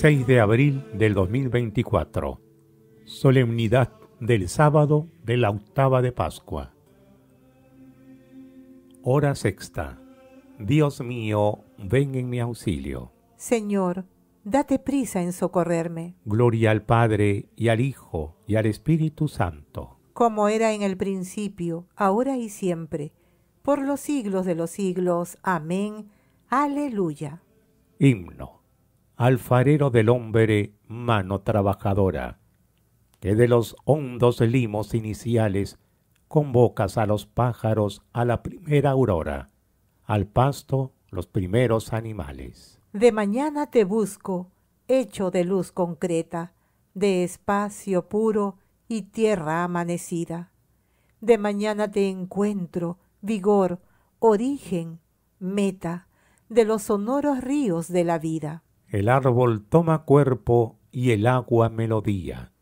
6 de abril del 2024, solemnidad del sábado de la octava de Pascua. Hora sexta. Dios mío, ven en mi auxilio. Señor, date prisa en socorrerme. Gloria al Padre y al Hijo y al Espíritu Santo. Como era en el principio, ahora y siempre, por los siglos de los siglos. Amén. Aleluya. Himno alfarero del hombre, mano trabajadora, que de los hondos limos iniciales convocas a los pájaros a la primera aurora, al pasto los primeros animales. De mañana te busco, hecho de luz concreta, de espacio puro y tierra amanecida. De mañana te encuentro, vigor, origen, meta, de los sonoros ríos de la vida el árbol toma cuerpo y el agua melodía.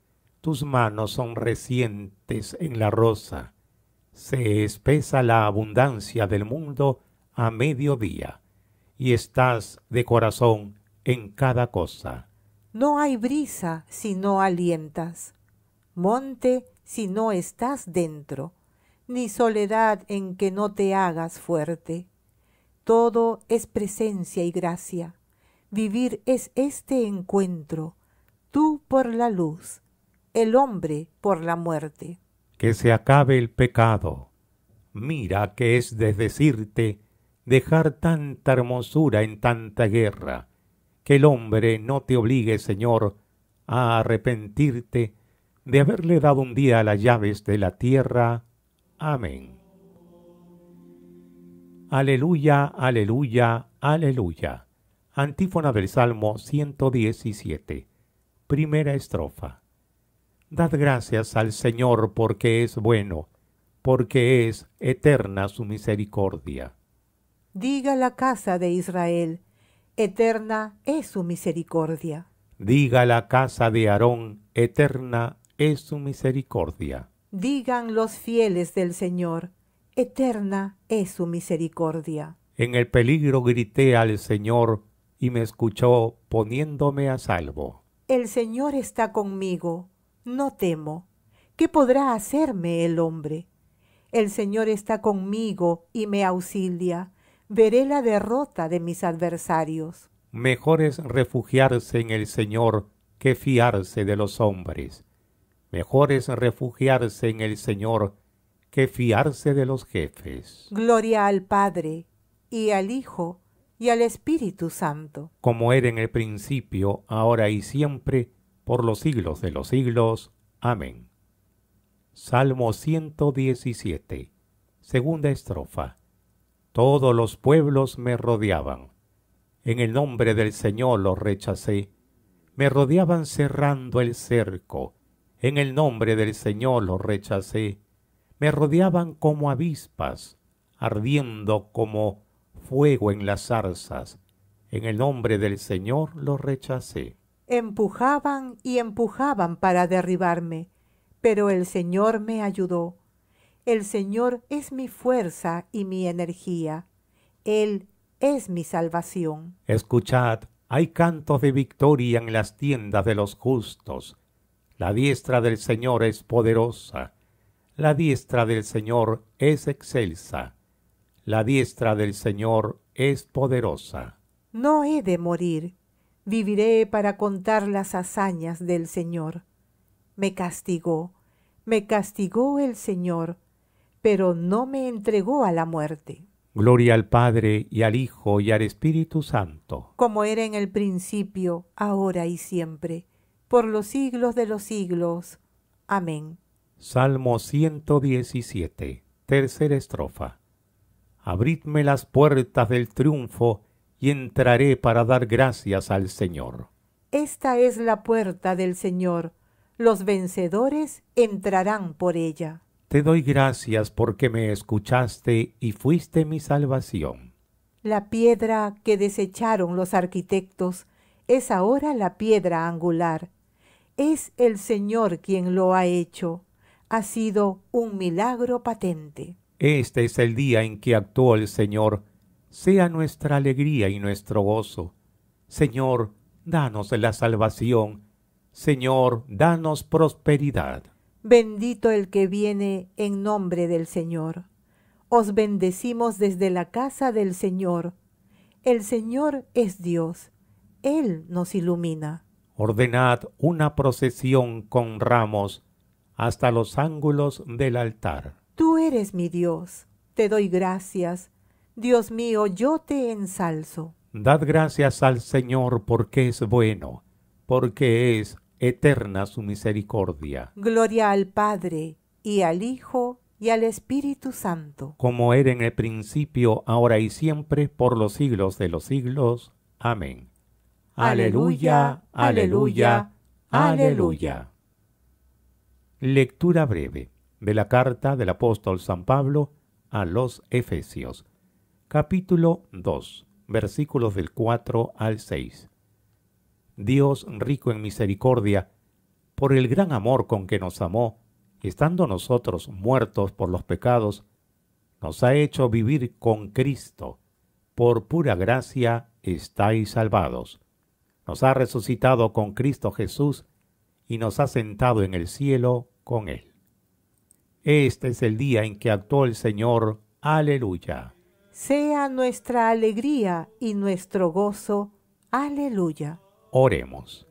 Tus manos son recientes en la rosa. Se espesa la abundancia del mundo a mediodía, y estás de corazón en cada cosa. No hay brisa si no alientas, monte si no estás dentro, ni soledad en que no te hagas fuerte. Todo es presencia y gracia Vivir es este encuentro, tú por la luz, el hombre por la muerte. Que se acabe el pecado. Mira que es desdecirte dejar tanta hermosura en tanta guerra. Que el hombre no te obligue, Señor, a arrepentirte de haberle dado un día las llaves de la tierra. Amén. Aleluya, aleluya, aleluya. Antífona del Salmo 117. Primera estrofa. Dad gracias al Señor porque es bueno, porque es eterna su misericordia. Diga la casa de Israel, eterna es su misericordia. Diga la casa de Aarón, eterna es su misericordia. Digan los fieles del Señor, eterna es su misericordia. En el peligro grité al Señor, y me escuchó poniéndome a salvo. El Señor está conmigo, no temo. ¿Qué podrá hacerme el hombre? El Señor está conmigo y me auxilia. Veré la derrota de mis adversarios. Mejor es refugiarse en el Señor que fiarse de los hombres. Mejor es refugiarse en el Señor que fiarse de los jefes. Gloria al Padre y al Hijo y al Espíritu Santo, como era en el principio, ahora y siempre, por los siglos de los siglos. Amén. Salmo 117, segunda estrofa. Todos los pueblos me rodeaban. En el nombre del Señor los rechacé. Me rodeaban cerrando el cerco. En el nombre del Señor los rechacé. Me rodeaban como avispas, ardiendo como fuego en las zarzas. En el nombre del Señor lo rechacé. Empujaban y empujaban para derribarme, pero el Señor me ayudó. El Señor es mi fuerza y mi energía. Él es mi salvación. Escuchad, hay cantos de victoria en las tiendas de los justos. La diestra del Señor es poderosa. La diestra del Señor es excelsa. La diestra del Señor es poderosa. No he de morir. Viviré para contar las hazañas del Señor. Me castigó, me castigó el Señor, pero no me entregó a la muerte. Gloria al Padre y al Hijo y al Espíritu Santo. Como era en el principio, ahora y siempre, por los siglos de los siglos. Amén. Salmo 117, tercera estrofa abridme las puertas del triunfo, y entraré para dar gracias al Señor. Esta es la puerta del Señor, los vencedores entrarán por ella. Te doy gracias porque me escuchaste y fuiste mi salvación. La piedra que desecharon los arquitectos es ahora la piedra angular. Es el Señor quien lo ha hecho. Ha sido un milagro patente. Este es el día en que actuó el Señor. Sea nuestra alegría y nuestro gozo. Señor, danos la salvación. Señor, danos prosperidad. Bendito el que viene en nombre del Señor. Os bendecimos desde la casa del Señor. El Señor es Dios. Él nos ilumina. Ordenad una procesión con ramos hasta los ángulos del altar eres mi Dios. Te doy gracias. Dios mío, yo te ensalzo. Dad gracias al Señor porque es bueno, porque es eterna su misericordia. Gloria al Padre, y al Hijo, y al Espíritu Santo. Como era en el principio, ahora y siempre, por los siglos de los siglos. Amén. Aleluya, aleluya, aleluya. Lectura breve de la carta del apóstol San Pablo a los Efesios, capítulo 2, versículos del 4 al 6. Dios rico en misericordia, por el gran amor con que nos amó, estando nosotros muertos por los pecados, nos ha hecho vivir con Cristo. Por pura gracia estáis salvados. Nos ha resucitado con Cristo Jesús y nos ha sentado en el cielo con Él este es el día en que actuó el Señor. Aleluya. Sea nuestra alegría y nuestro gozo. Aleluya. Oremos.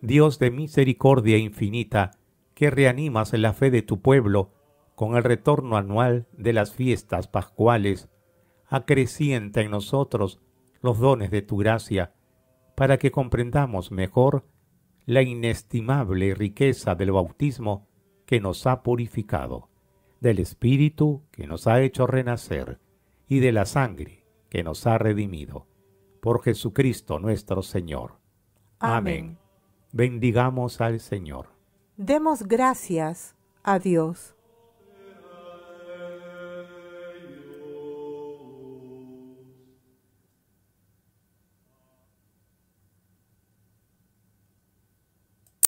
Dios de misericordia infinita, que reanimas la fe de tu pueblo con el retorno anual de las fiestas pascuales, acrecienta en nosotros los dones de tu gracia, para que comprendamos mejor la inestimable riqueza del bautismo que nos ha purificado, del Espíritu que nos ha hecho renacer, y de la sangre que nos ha redimido, por Jesucristo nuestro Señor. Amén. Bendigamos al Señor. Demos gracias a Dios.